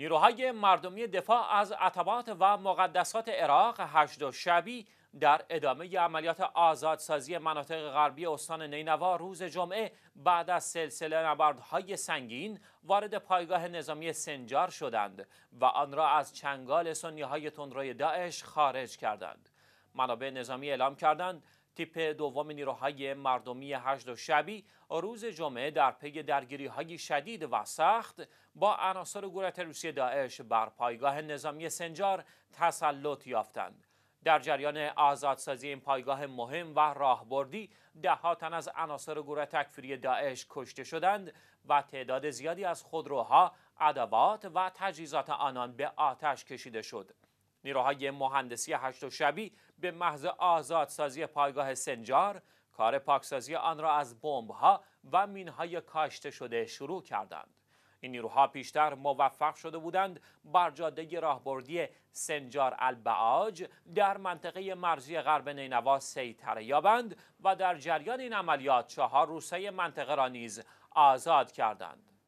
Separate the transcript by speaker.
Speaker 1: نیروهای مردمی دفاع از عطبات و مقدسات عراق هشت شبی در ادامه عملیات آزادسازی مناطق غربی استان نینوا روز جمعه بعد از سلسله نبردهای سنگین وارد پایگاه نظامی سنجار شدند و آن را از چنگال سنیهای تندروی داعش خارج کردند. منابع نظامی اعلام کردند تیپ دوم نیروهای مردمی هشت شبی روز جمعه در پی درگیری های شدید و سخت با عناصر گروه تروریستی داعش بر پایگاه نظامی سنجار تسلط یافتند در جریان آزادسازی این پایگاه مهم و راهبردی دهها تن از عناصر گروه تکفیری داعش کشته شدند و تعداد زیادی از خودروها ادوات و تجهیزات آنان به آتش کشیده شد نیروهای مهندسی هشت و شبی به محض آزادسازی پایگاه سنجار کار پاکسازی آن را از بمبها و مینهای کاشته شده شروع کردند این نیروها پیشتر موفق شده بودند بر جاده راهبردی سنجار البعاج در منطقه مرزی غرب نینوا سیطره یابند و در جریان این عملیات چهار روسه منطقه را نیز آزاد کردند